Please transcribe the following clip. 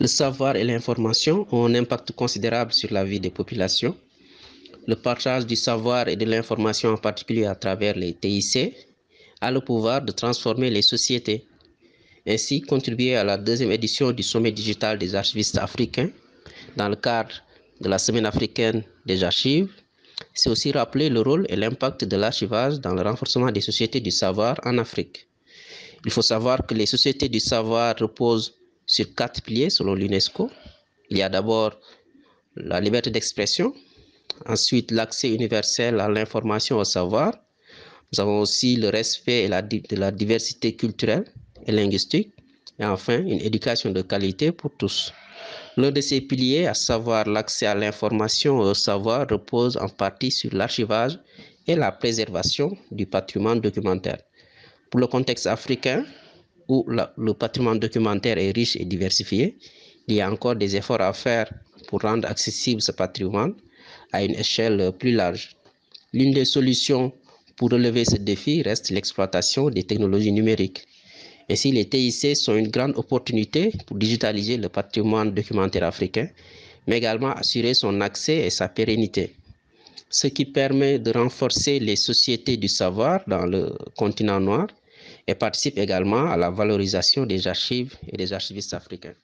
Le savoir et l'information ont un impact considérable sur la vie des populations. Le partage du savoir et de l'information en particulier à travers les TIC a le pouvoir de transformer les sociétés. Ainsi, contribuer à la deuxième édition du Sommet digital des archivistes africains dans le cadre de la Semaine africaine des archives, c'est aussi rappeler le rôle et l'impact de l'archivage dans le renforcement des sociétés du savoir en Afrique. Il faut savoir que les sociétés du savoir reposent sur quatre piliers selon l'UNESCO. Il y a d'abord la liberté d'expression, ensuite l'accès universel à l'information et au savoir. Nous avons aussi le respect et la, de la diversité culturelle et linguistique. Et enfin, une éducation de qualité pour tous. L'un de ces piliers, à savoir l'accès à l'information et au savoir, repose en partie sur l'archivage et la préservation du patrimoine documentaire. Pour le contexte africain, où le patrimoine documentaire est riche et diversifié, il y a encore des efforts à faire pour rendre accessible ce patrimoine à une échelle plus large. L'une des solutions pour relever ce défi reste l'exploitation des technologies numériques. Ainsi, les TIC sont une grande opportunité pour digitaliser le patrimoine documentaire africain, mais également assurer son accès et sa pérennité, ce qui permet de renforcer les sociétés du savoir dans le continent noir et participe également à la valorisation des archives et des archivistes africains.